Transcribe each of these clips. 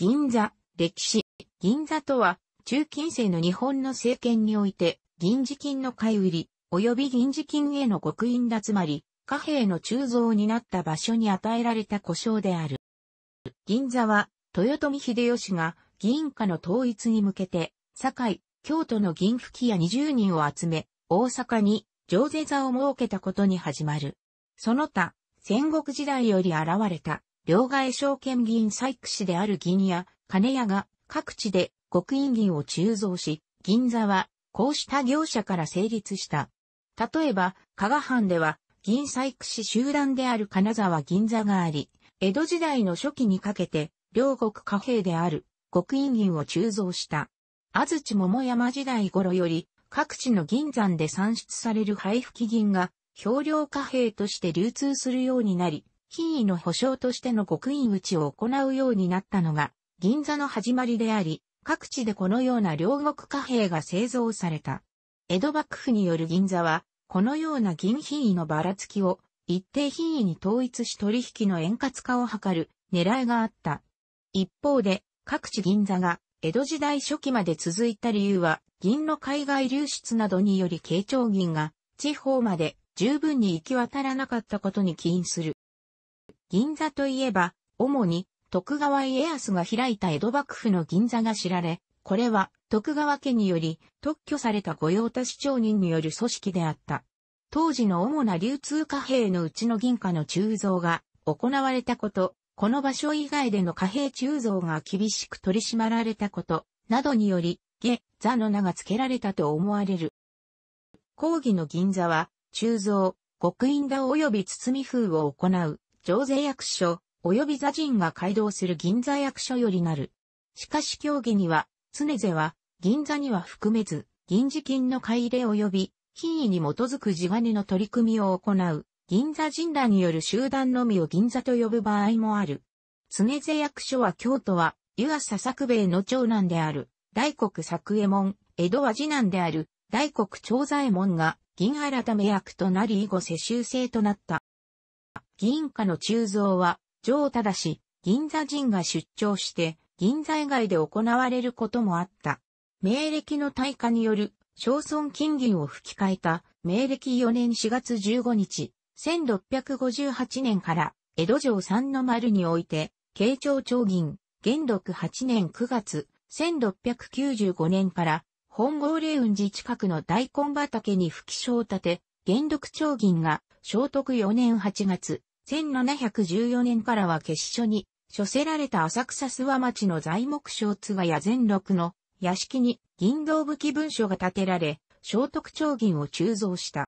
銀座、歴史。銀座とは、中近世の日本の政権において、銀次金の買い売り、及び銀次金への極印だつまり、貨幣の鋳造になった場所に与えられた故障である。銀座は、豊臣秀吉が銀貨の統一に向けて、堺、京都の銀吹きや20人を集め、大阪に上税座を設けたことに始まる。その他、戦国時代より現れた両替証券銀採掘士である銀や金屋が各地で極印銀を鋳造し、銀座はこうした業者から成立した。例えば、加賀藩では銀採掘士集団である金沢銀座があり、江戸時代の初期にかけて両国貨幣である極印銀を鋳造した。安土桃山時代頃より各地の銀山で産出される配布基銀が、橋量貨幣として流通するようになり、品位の保障としての極印打ちを行うようになったのが、銀座の始まりであり、各地でこのような両国貨幣が製造された。江戸幕府による銀座は、このような銀品位のばらつきを一定品位に統一し取引の円滑化を図る狙いがあった。一方で、各地銀座が江戸時代初期まで続いた理由は、銀の海外流出などにより慶長銀が地方まで十分に行き渡らなかったことに起因する。銀座といえば、主に徳川家康が開いた江戸幕府の銀座が知られ、これは徳川家により特許された御用達町人による組織であった。当時の主な流通貨幣のうちの銀貨の鋳造が行われたこと、この場所以外での貨幣鋳造が厳しく取り締まられたこと、などにより、下、座の名が付けられたと思われる。講義の銀座は、鋳造、極印だ及び包み風を行う、上税役所、及び座人が街道する銀座役所よりなる。しかし協議には、常勢は、銀座には含めず、銀次金の買入れ及び、品位に基づく地金の取り組みを行う、銀座人らによる集団のみを銀座と呼ぶ場合もある。常勢役所は京都は、湯浅作兵衛の長男である、大黒作右衛門、江戸は次男である、大黒長左衛門が、銀改め役となり以後世襲制となった。銀貨の鋳造は、上忠氏、銀座人が出張して、銀座以外で行われることもあった。明暦の大化による、小村金銀を吹き替えた、明暦4年4月15日、1658年から、江戸城三の丸において、慶長長銀、元禄8年9月、1695年から、本郷霊雲寺近くの大根畑に吹き章立て、元禄長銀が、聖徳4年8月、1714年からは決書に、処せられた浅草諏訪町の材木商津賀や全六の屋敷に銀道武器文書が建てられ、聖徳長銀を鋳造した。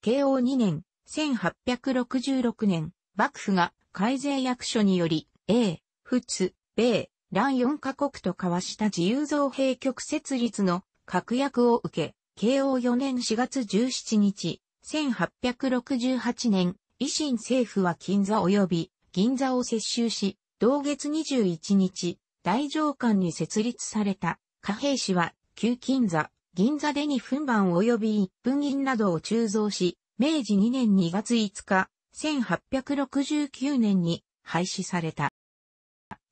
慶応2年、1866年、幕府が改税役所により、英、仏、米、蘭4カ国と交わした自由造兵局設立の確約を受け、慶応4年4月17日、1868年維新政府は金座及び銀座を接収し、同月21日、大上官に設立された、貨幣市は、旧金座、銀座で2分番及び1分銀などを鋳造し、明治2年2月5日、1869年に廃止された。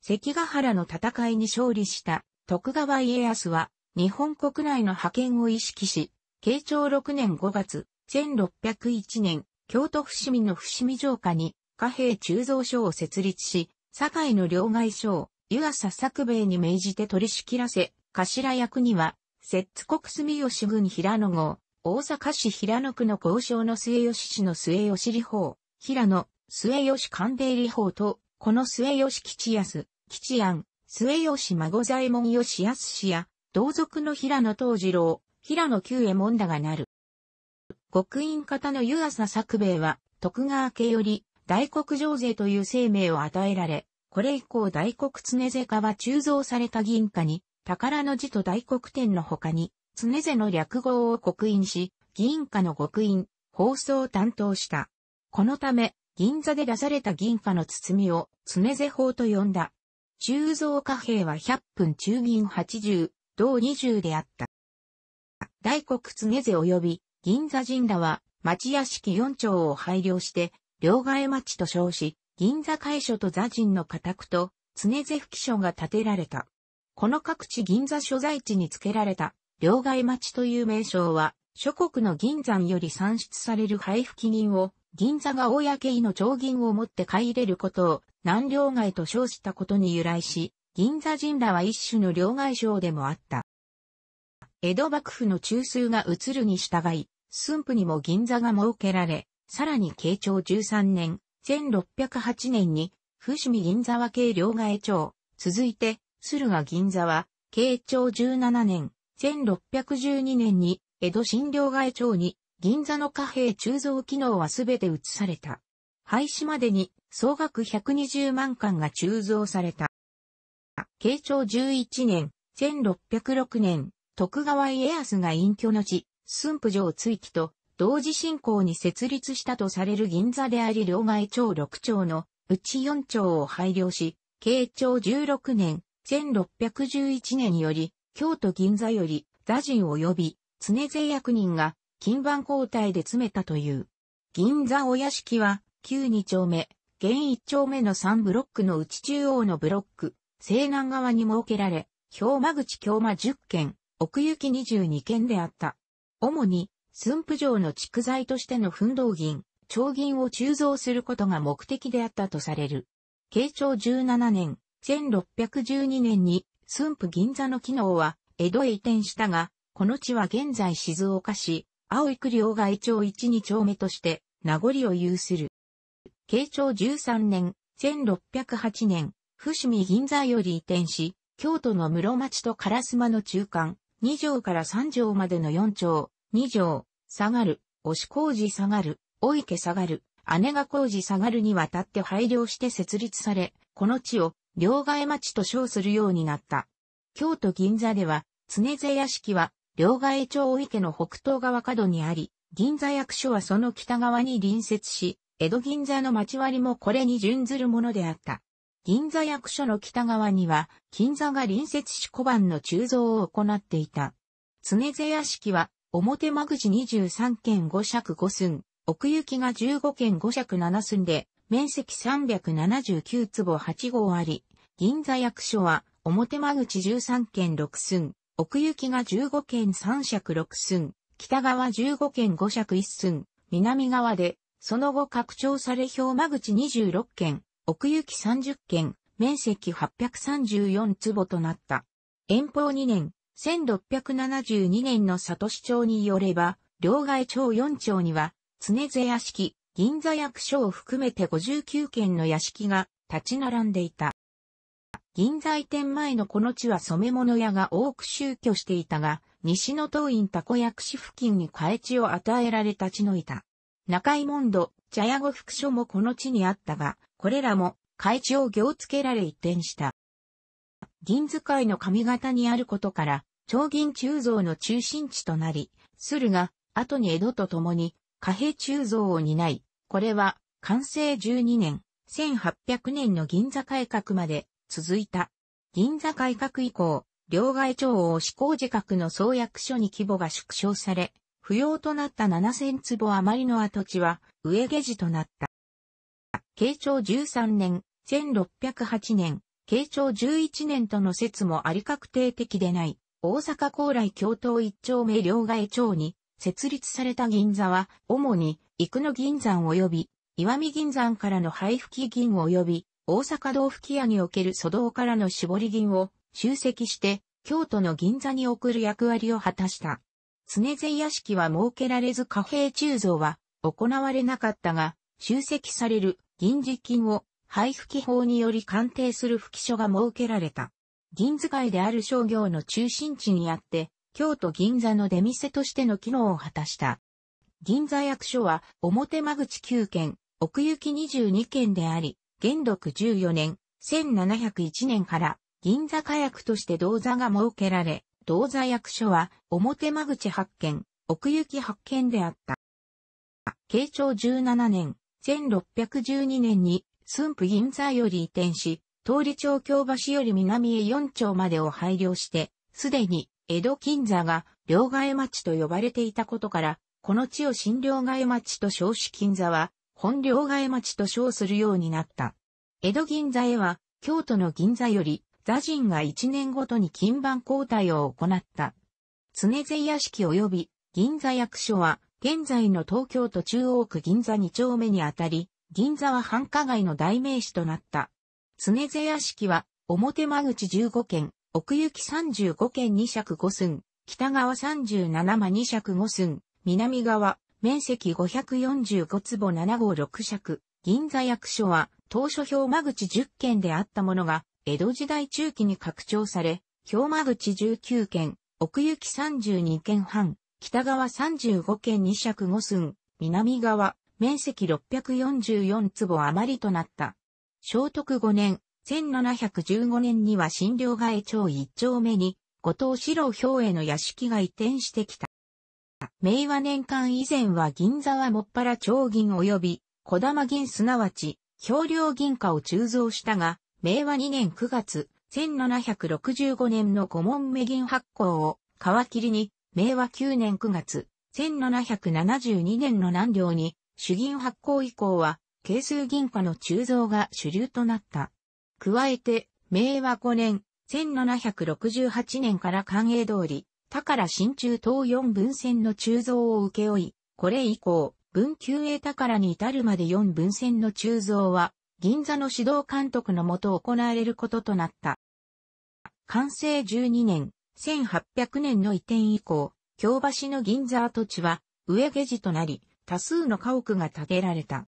関ヶ原の戦いに勝利した徳川家康は、日本国内の派遣を意識し、慶長6年5月、1601年、京都伏見の伏見城下に貨幣鋳造所を設立し、堺の両替所を湯浅作兵衛に命じて取り仕切らせ、頭役には、摂津国住吉郡平野号、大阪市平野区の交渉の末吉市の末吉里法、平野、末吉官兵里法と、この末吉吉安、吉安、末吉孫左衛門吉安氏や、同族の平野東次郎、平野久右衛門だがなる。国印方の湯浅作兵衛は、徳川家より、大黒上税という生命を与えられ、これ以降大黒常勢家は鋳造された銀貨に、宝の字と大黒天の他に、常勢の略号を刻印し、銀貨の極印、放送を担当した。このため、銀座で出された銀貨の包みを、常勢法と呼んだ。鋳造貨幣は100分中銀80、同20であった。大黒常勢及び、銀座神羅は、町屋敷4丁を配慮して、両替町と称し、銀座会所と座人の家宅と、常瀬起所が建てられた。この各地銀座所在地に付けられた、両替町という名称は、諸国の銀山より産出される配布記を、銀座が公井の長銀を持って買い入れることを、南両替と称したことに由来し、銀座神羅は一種の両替商でもあった。江戸幕府の中枢が移るに従い、駿府にも銀座が設けられ、さらに慶長13年、1608年に、伏見銀沢系両替町、続いて、駿河銀座は、慶長17年、1612年に、江戸新両替町に、銀座の貨幣鋳造機能はすべて移された。廃止までに、総額120万貫が鋳造された。慶長11年、1606年、徳川家康が隠居の地、駿府城追記と、同時進行に設立したとされる銀座であり両外町6町のうち4町を配慮し、慶長16年、1611年により、京都銀座より、座人及び、常勢役人が、金番交代で詰めたという。銀座お屋敷は、旧2丁目、現1丁目の3ブロックの内中央のブロック、西南側に設けられ、氷間口京間10軒、奥行き22件であった。主に、駿府城の蓄財としての奮闘銀、長銀を鋳造することが目的であったとされる。慶長17年、1612年に、駿府銀座の機能は、江戸へ移転したが、この地は現在静岡市、青育両外町一二丁目として、名残を有する。慶長13年、1608年、伏見銀座より移転し、京都の室町と烏丸の中間、2条から3条までの4条、2条、下がる、押し工事下がる、お池下がる、姉が工事下がるにわたって配慮して設立され、この地を両替町と称するようになった。京都銀座では、常瀬屋敷は、両替町お池の北東側角にあり、銀座役所はその北側に隣接し、江戸銀座の町割もこれに準ずるものであった。銀座役所の北側には、金座が隣接し小判の鋳造を行っていた。常瀬屋敷は、表間口23件5尺5寸、奥行きが15件5尺7寸で、面積379坪8号あり、銀座役所は、表間口13件6寸、奥行きが15件3尺6寸、北側15件5尺1寸、南側で、その後拡張され表間口26件、奥行き30軒、面積834坪となった。遠方2年、1672年の里市長によれば、両替町4町には、常瀬屋敷、銀座役所を含めて59軒の屋敷が立ち並んでいた。銀座移転前のこの地は染物屋が多く集居していたが、西の東院たこ薬師付近に替え地を与えられ立ち退いた。中井門戸、茶屋後副所もこの地にあったが、これらも会を行付けられ一転した。銀使いの髪型にあることから、長銀鋳造の中心地となり、駿が後に江戸と共に貨幣鋳造を担い、これは完成12年、1800年の銀座改革まで続いた。銀座改革以降、両外町を施行自覚の創薬所に規模が縮小され、不要となった7000坪余りの跡地は上下地となった。慶長13年、1608年、慶長11年との説もあり確定的でない、大阪高来京都一丁目両替町に設立された銀座は、主に、生野銀山及び、岩見銀山からの配布機銀及び、大阪道吹屋における祖道からの絞り銀を集積して、京都の銀座に送る役割を果たした。常勢屋敷は設けられず貨幣鋳造は行われなかったが、集積される銀次金を配布機法により鑑定する付記書が設けられた。銀使いである商業の中心地にあって、京都銀座の出店としての機能を果たした。銀座役所は表間口9件、奥行き22件であり、元禄14年、1701年から銀座火薬として銅座が設けられ、銅座役所は表間口8件、奥行き8件であった。慶長17年、1612年に駿府銀座より移転し、通り町京橋より南へ四町までを配慮して、すでに江戸金座が両替町と呼ばれていたことから、この地を新両替町と称し金座は、本両替町と称するようになった。江戸銀座へは、京都の銀座より、座人が一年ごとに金番交代を行った。常瀬屋敷及び銀座役所は、現在の東京都中央区銀座2丁目にあたり、銀座は繁華街の代名詞となった。常瀬屋敷は、表間口15軒、奥行き35軒2尺5寸、北側37間2尺5寸、南側、面積545坪756尺、銀座役所は、当初表間口10軒であったものが、江戸時代中期に拡張され、表間口19軒、奥行き32軒半、北側35県2尺5寸、南側、面積644坪余りとなった。聖徳5年、1715年には新両替町1丁目に、後藤四郎兵衛の屋敷が移転してきた。明和年間以前は銀座はもっぱら町銀及び、小玉銀すなわち、氷流銀貨を鋳造したが、明和2年9月、1765年の五問目銀発行を、皮切りに、明和9年9月、1772年の南領に、主銀発行以降は、係数銀貨の鋳造が主流となった。加えて、明和5年、1768年から官営通り、宝新中東4分線の鋳造を請け負い、これ以降、文久栄宝に至るまで4分線の鋳造は、銀座の指導監督のもと行われることとなった。完成12年、1800年の移転以降、京橋の銀座跡地は上下地となり、多数の家屋が建てられた。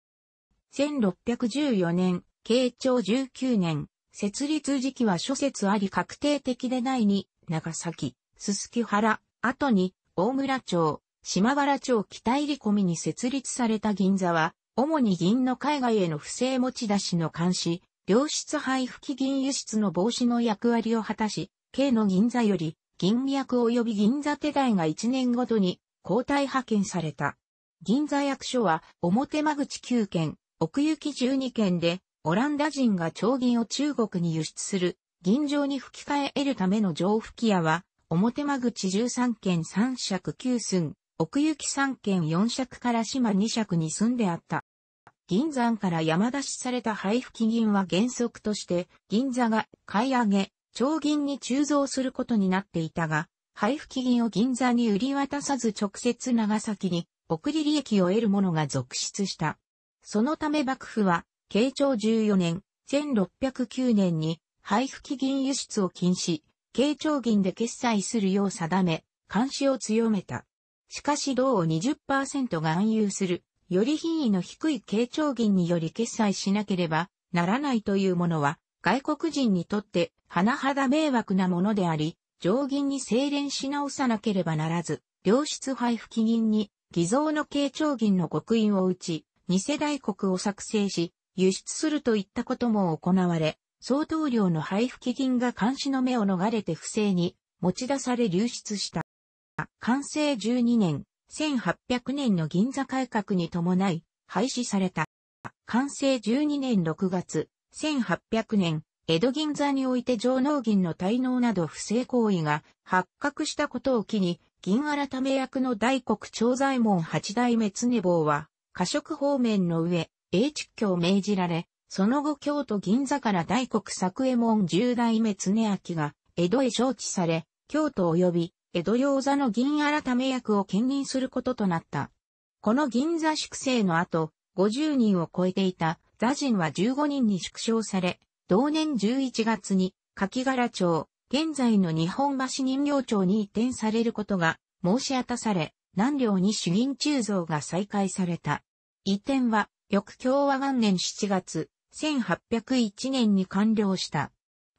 1614年、慶長19年、設立時期は諸説あり確定的でないに、長崎、すすき原、後に、大村町、島原町北入り込みに設立された銀座は、主に銀の海外への不正持ち出しの監視、良質配布機銀輸出の防止の役割を果たし、京の銀座より銀脈及び銀座手代が1年ごとに交代派遣された。銀座役所は表間口9件、奥行き12件で、オランダ人が長銀を中国に輸出する、銀城に吹き替え得るための上吹き屋は、表間口13件3尺9寸、奥行き3件4尺から島2尺に寸であった。銀山から山出しされた配布金銀は原則として、銀座が買い上げ、長銀に鋳造することになっていたが、配布金を銀座に売り渡さず直接長崎に送り利益を得る者が続出した。そのため幕府は、慶長14年、1609年に配布金輸出を禁止、慶長銀で決済するよう定め、監視を強めた。しかし銅を20%が暗有する、より品位の低い慶長銀により決済しなければならないというものは、外国人にとって、甚だ迷惑なものであり、上銀に精錬し直さなければならず、良質配付基銀に、偽造の慶長銀の刻印を打ち、偽大国を作成し、輸出するといったことも行われ、相当量の配付銀が監視の目を逃れて不正に持ち出され流出した。完成12年、1800年の銀座改革に伴い、廃止された。完成12年6月、1800年、江戸銀座において上納銀の滞納など不正行為が発覚したことを機に、銀改め役の大黒長左衛門八代目常坊は、過食方面の上、英畜居を命じられ、その後京都銀座から大黒作右衛門十代目常明が、江戸へ招致され、京都及び、江戸洋座の銀改め役を兼任することとなった。この銀座粛清の後、50人を超えていた座人は15人に縮小され、同年11月に、柿柄町、現在の日本橋人形町に移転されることが申し当たされ、南領に主銀鋳造が再開された。移転は、翌共和元年7月、1801年に完了した。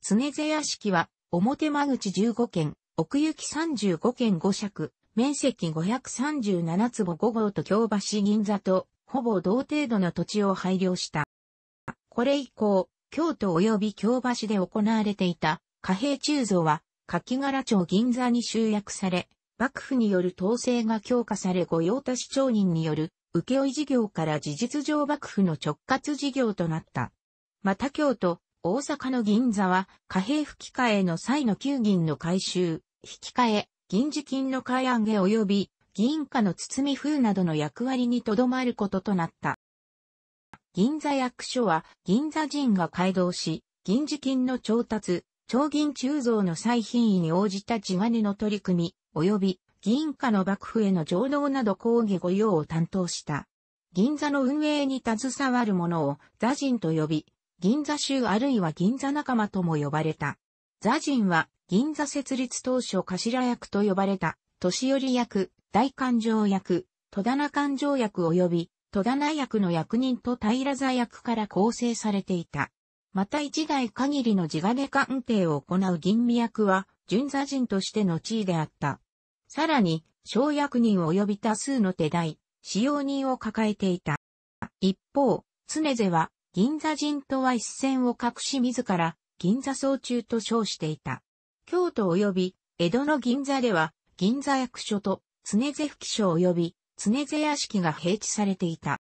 常瀬屋敷は、表間口15軒、奥行き35軒5尺、面積537坪5号と京橋銀座と、ほぼ同程度の土地を配慮した。これ以降、京都及び京橋で行われていた貨幣鋳造は、柿柄町銀座に集約され、幕府による統制が強化され御用達町人による請負事業から事実上幕府の直轄事業となった。また京都、大阪の銀座は貨幣吹き替えの際の旧銀の回収、引き換え、銀次金の買い上げ及び銀貨の包み風などの役割にとどまることとなった。銀座役所は銀座人が街道し、銀次金の調達、長銀鋳造の再品位に応じた地金の取り組み、及び銀貨の幕府への上納など抗議御用を担当した。銀座の運営に携わる者を座人と呼び、銀座州あるいは銀座仲間とも呼ばれた。座人は銀座設立当初頭役と呼ばれた、年寄役、大勘定役、戸棚勘定役及び戸棚役の役人と平座役から構成されていた。また一代限りの地金鑑定を行う銀味役は、巡座人としての地位であった。さらに、小役人及び多数の手代、使用人を抱えていた。一方、常瀬は、銀座人とは一線を隠し自ら、銀座総中と称していた。京都及び、江戸の銀座では、銀座役所と、常瀬吹所及び、常瀬屋敷が併置されていた。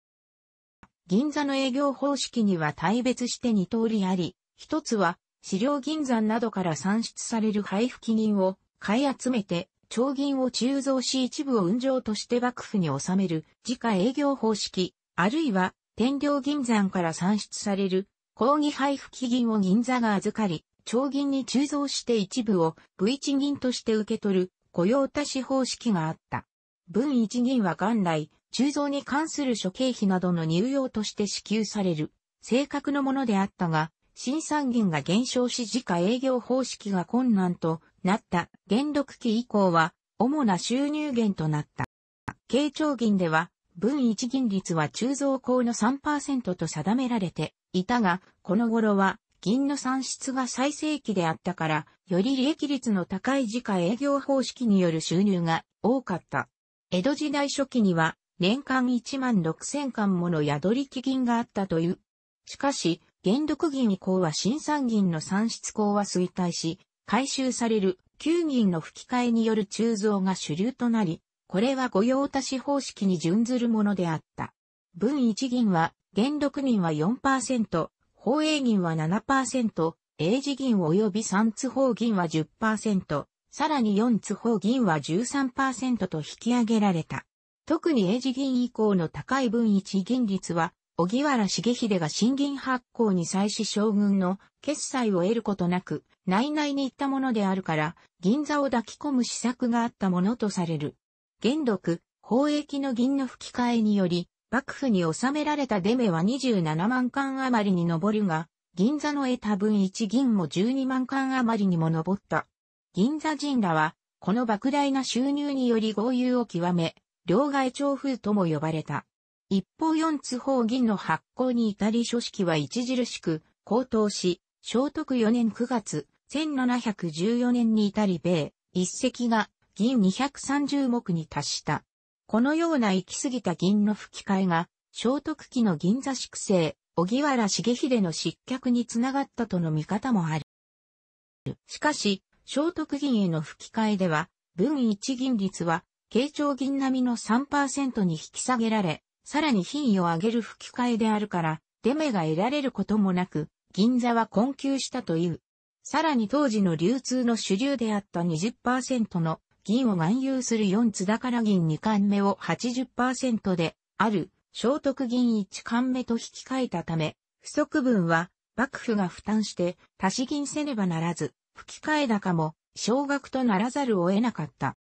銀座の営業方式には大別して2通りあり、一つは、資料銀山などから算出される配布金を買い集めて、長銀を鋳造し一部を運上として幕府に納める自家営業方式、あるいは天領銀山から算出される抗議配布金を銀座が預かり、長銀に鋳造して一部を V 一銀として受け取る雇用多し方式があった。文一銀は元来、鋳造に関する諸経費などの入用として支給される、正確のものであったが、新産銀が減少し自家営業方式が困難となった元禄期以降は、主な収入源となった。慶長銀では、分一銀率は鋳造工の3%と定められていたが、この頃は、銀の産出が最盛期であったから、より利益率の高い自家営業方式による収入が多かった。江戸時代初期には年間1万6千貫もの宿り木銀があったという。しかし、元禄銀以降は新三銀の産出口は衰退し、回収される旧銀の吹き替えによる鋳造が主流となり、これは御用達方式に準ずるものであった。分一銀は、元禄銀は4%、法営銀は7%、英字銀及び三津法銀は10%、さらに4つ方銀は13%と引き上げられた。特に英字銀以降の高い分一銀率は、小木原重秀が新銀発行に際し将軍の決済を得ることなく、内々に行ったものであるから、銀座を抱き込む施策があったものとされる。元禄、法益の銀の吹き替えにより、幕府に収められた出目は27万貫余りに上るが、銀座の得た分一銀も12万貫余りにも上った。銀座人らは、この莫大な収入により豪遊を極め、両替長風とも呼ばれた。一方四つ法銀の発行に至り書式は著しく高騰し、聖徳四年九月、1714年に至り米、一石が銀230目に達した。このような行き過ぎた銀の吹き替えが、聖徳期の銀座粛清、小木原重秀の失脚につながったとの見方もある。しかし、聖徳銀への吹き替えでは、分一銀率は、慶長銀並みの3%に引き下げられ、さらに品位を上げる吹き替えであるから、出目が得られることもなく、銀座は困窮したという。さらに当時の流通の主流であった20%の銀を含有する4津だから銀2冠目を80%である聖徳銀1冠目と引き換えたため、不足分は幕府が負担して足し銀せねばならず、吹き替え高も、少額とならざるを得なかった。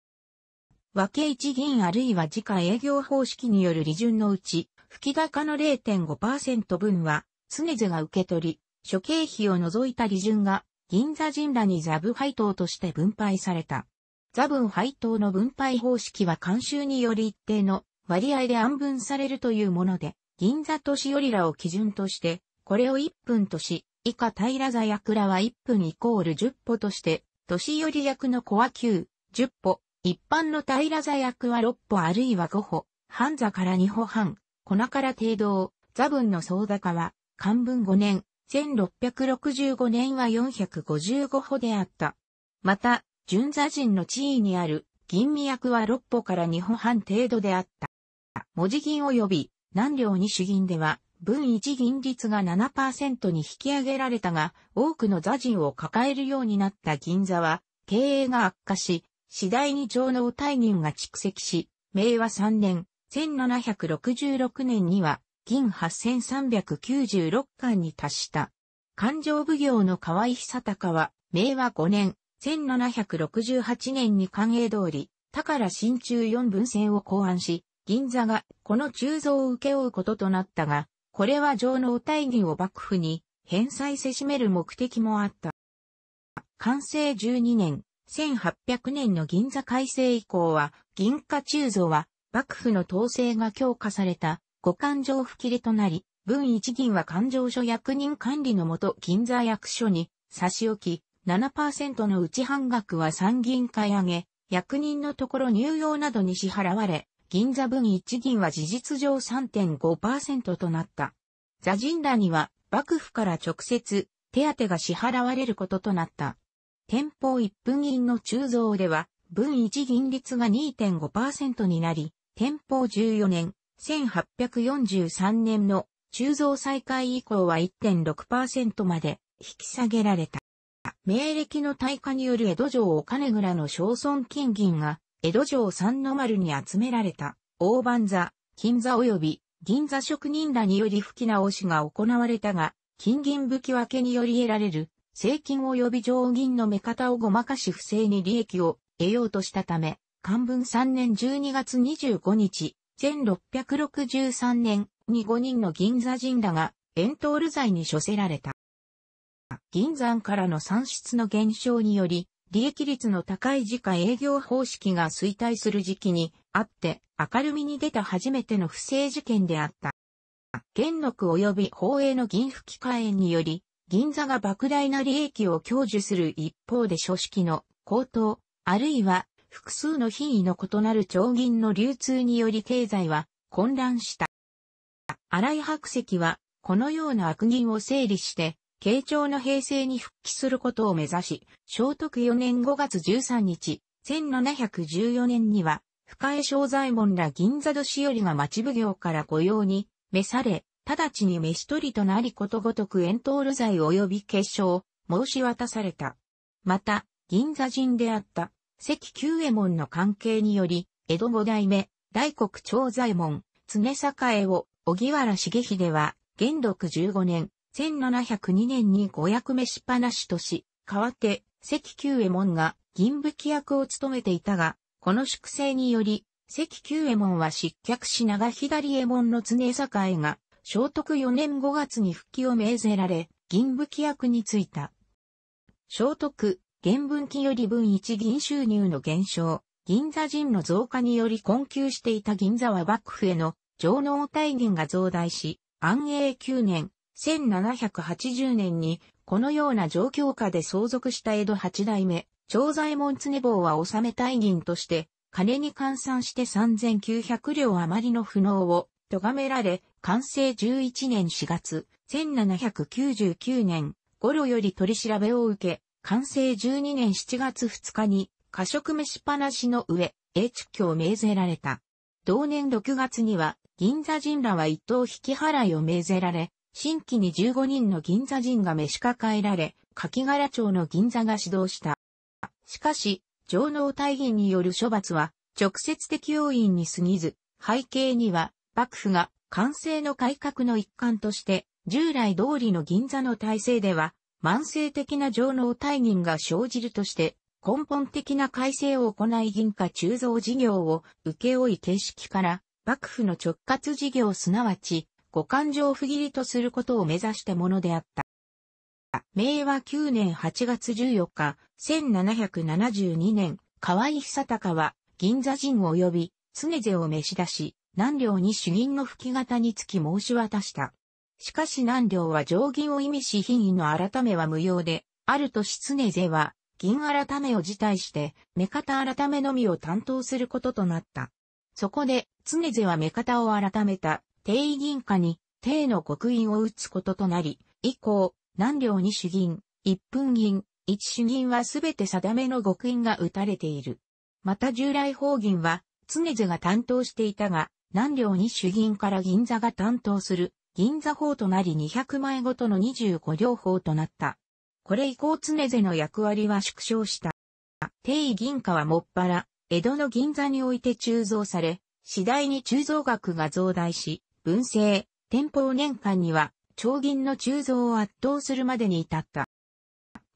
分け一銀あるいは自家営業方式による利潤のうち、吹き高の0.5%分は、常々が受け取り、諸経費を除いた利潤が、銀座人らにザブ配当として分配された。ザブ配当の分配方式は慣習により一定の割合で安分されるというもので、銀座都市よりらを基準として、これを1分とし、以下平座役らは1分イコール10歩として、年寄り役の子は9、10歩、一般の平座役は6歩あるいは5歩、半座から2歩半、粉から程度、座分の総高は、漢文5年、1665年は455歩であった。また、順座人の地位にある、吟味役は6歩から2歩半程度であった。文字銀及び、南領二主銀では、分一銀率が7%に引き上げられたが、多くの座人を抱えるようになった銀座は、経営が悪化し、次第に上納退任が蓄積し、明和3年、1766年には、銀8396巻に達した。勘定奉行の河合久隆は、明和5年、1768年に官営通り、宝新中四分線を考案し、銀座がこの鋳造を請け負うこととなったが、これは上納大義を幕府に返済せしめる目的もあった。完成12年、1800年の銀座改正以降は、銀貨鋳造は、幕府の統制が強化された、五勘定不切れとなり、文一銀は勘定所役人管理のもと銀座役所に差し置き、7%のうち半額は参銀買い上げ、役人のところ入用などに支払われ、銀座分一銀は事実上3.5%となった。座人らには幕府から直接手当が支払われることとなった。天保一分銀の鋳造では分一銀率が2.5%になり、天保14年、1843年の鋳造再開以降は1.6%まで引き下げられた。明暦の大化による江戸城お金蔵の小村金銀が江戸城三の丸に集められた、大番座、金座及び銀座職人らにより吹き直しが行われたが、金銀吹き分けにより得られる、正金及び上銀の目方をごまかし不正に利益を得ようとしたため、漢文3年12月25日、1663年に5人の銀座人らが、エントール罪に処せられた。銀山からの産出の減少により、利益率の高い時価営業方式が衰退する時期にあって明るみに出た初めての不正事件であった。元禄及び法営の銀吹き火炎により、銀座が莫大な利益を享受する一方で書式の高騰、あるいは複数の品位の異なる長銀の流通により経済は混乱した。新井白石はこのような悪銀を整理して慶長の平成に復帰することを目指し、聖徳4年5月13日、1714年には、深江正左衛門ら銀座年寄りが町奉行から御用に、召され、直ちに召し取りとなりことごとく遠投流罪及び結晶、申し渡された。また、銀座人であった、関九右衛門の関係により、江戸五代目、大黒長左衛門、常栄を、小木原重秀は、元禄15年、1702年に五役目しっぱなしとし、代わって関九右衛門が銀武器役を務めていたが、この粛清により、関九右衛門は失脚し長左衛門の常栄が、聖徳4年5月に復帰を命ぜられ、銀武器役に就いた。聖徳、原文期より分一銀収入の減少、銀座人の増加により困窮していた銀座は幕府への上納大銀が増大し、安永9年、1780年に、このような状況下で相続した江戸八代目、長左衛門常坊は納め大銀として、金に換算して3900両余りの不能を、咎められ、完成11年4月、1799年、頃より取り調べを受け、完成12年7月2日に、過食飯っぱなしの上、英知教を命ぜられた。同年6月には、銀座人らは一等引き払いを命ぜられ、新規に15人の銀座人が召し抱えられ、柿柄町の銀座が指導した。しかし、上納大義による処罰は、直接的要因に過ぎず、背景には、幕府が、完成の改革の一環として、従来通りの銀座の体制では、慢性的な上納大銀が生じるとして、根本的な改正を行い銀貨鋳造事業を請負形式から、幕府の直轄事業すなわち五環状不義理とすることを目指したものであった。明和9年8月14日、1772年、河合久隆は銀座人及び常勢を召し出し、南梁に主銀の吹き方につき申し渡した。しかし南梁は上銀を意味し品位の改めは無用で、あるとし常勢は、銀改めを辞退して、目方改めのみを担当することとなった。そこで、常勢は目方を改めた、位銀貨に帝の刻印を打つこととなり、以降、何両に主銀、一分銀、一主銀はすべて定めの刻印が打たれている。また従来法銀は、常々が担当していたが、何両に主銀から銀座が担当する、銀座法となり200枚ごとの25両法となった。これ以降常々の役割は縮小した。定位銀貨はもっぱら、江戸の銀座において鋳造され、次第に鋳造額が増大し、文政、天保年間には、長銀の鋳造を圧倒するまでに至った。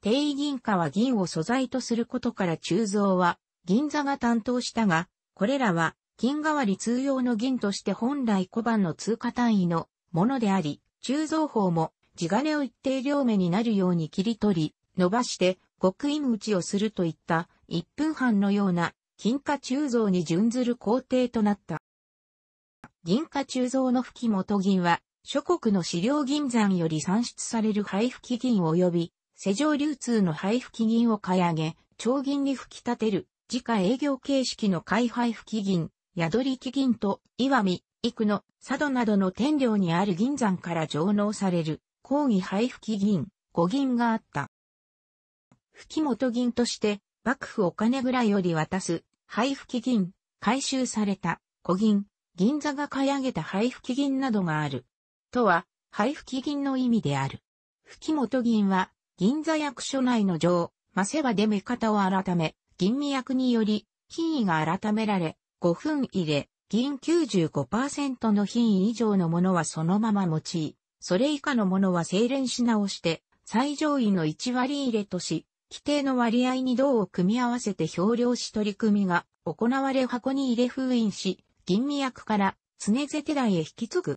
定位銀貨は銀を素材とすることから鋳造は、銀座が担当したが、これらは、金代わり通用の銀として本来小判の通貨単位のものであり、鋳造法も、地金を一定両目になるように切り取り、伸ばして、極印打ちをするといった、一分半のような、金貨鋳造に準ずる工程となった。銀貨鋳造の吹き元銀は、諸国の資料銀山より産出される配布基銀及び、世上流通の配布基銀を買い上げ、長銀に吹き立てる、自家営業形式の買配布基銀、宿り基銀と、岩見、幾野、佐渡などの天領にある銀山から上納される、抗議配布基銀、五銀があった。吹元銀として、幕府お金ぐらいより渡す、配布基銀、回収された、古銀、銀座が買い上げた配布銀などがある。とは、配布銀の意味である。吹本銀は、銀座役所内の上、マセバで目方を改め、銀味役により、品位が改められ、5分入れ、銀95%の品位以上のものはそのまま用い、それ以下のものは精錬し直して、最上位の1割入れとし、規定の割合に銅を組み合わせて表量し取り組みが行われ箱に入れ封印し、吟味役から常瀬手代へ引き継ぐ。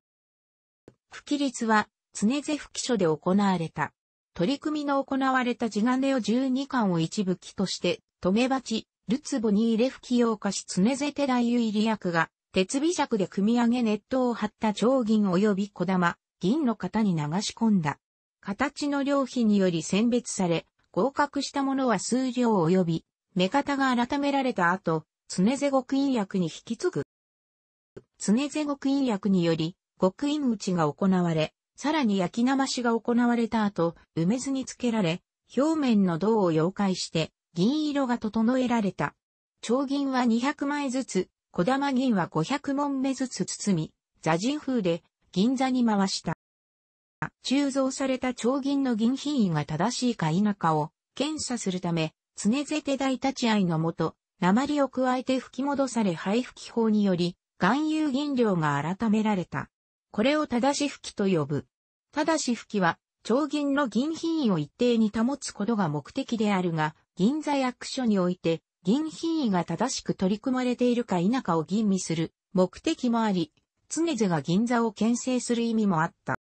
不規律は常瀬不規所で行われた。取り組みの行われた地金を十二巻を一部木として、留鉢、ルツボに入れ吹き用化し常瀬手代入り役が、鉄尾尺で組み上げ熱湯を張った長銀及び小玉、銀の型に流し込んだ。形の量比により選別され、合格したものは数量及び、目方が改められた後、常瀬極印役に引き継ぐ。常瀬極印薬により、極印打ちが行われ、さらに焼き生しが行われた後、梅酢につけられ、表面の銅を溶解して、銀色が整えられた。長銀は200枚ずつ、小玉銀は500門目ずつ包み、座人風で銀座に回した。鋳造された長銀の銀品位が正しいか否かを検査するため、常瀬手代立ち合いのもと、鉛を加えて吹き戻され配布機法により、含有銀量が改められた。これを正し吹きと呼ぶ。正し吹きは、長銀の銀品位を一定に保つことが目的であるが、銀座役所において、銀品位が正しく取り組まれているか否かを吟味する目的もあり、常々が銀座を牽制する意味もあった。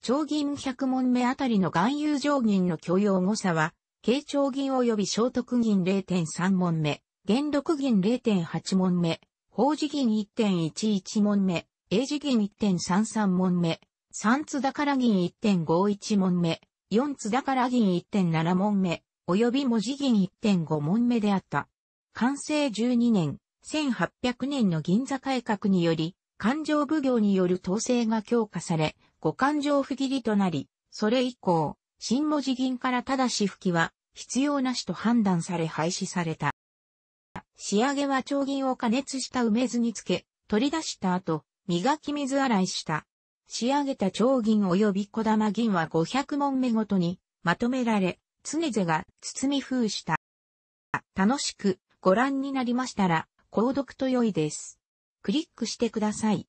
長銀100問目あたりの含有上銀の許容誤差は、軽長銀及び聖徳銀0.3問目、元禄銀0.8問目、法事銀1.11問目、英字銀1.33問目、三津宝銀1.51問目、四津宝銀1.7問目、及び文字銀1.5問目であった。完成12年、1800年の銀座改革により、勘定奉行による統制が強化され、五勘定不義理となり、それ以降、新文字銀からただし吹きは必要なしと判断され廃止された。仕上げは長銀を加熱した梅酢につけ、取り出した後、磨き水洗いした。仕上げた長銀及び小玉銀は500問目ごとにまとめられ、常々が包み封した。楽しくご覧になりましたら、購読と良いです。クリックしてください。